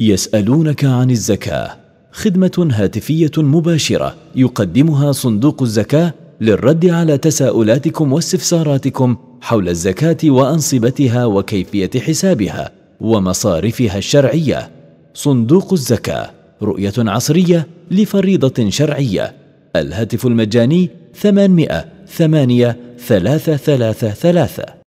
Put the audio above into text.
يسالونك عن الزكاه خدمه هاتفيه مباشره يقدمها صندوق الزكاه للرد على تساؤلاتكم واستفساراتكم حول الزكاه وانصبتها وكيفيه حسابها ومصارفها الشرعيه صندوق الزكاه رؤيه عصريه لفريضه شرعيه الهاتف المجاني 800 8 3 3 3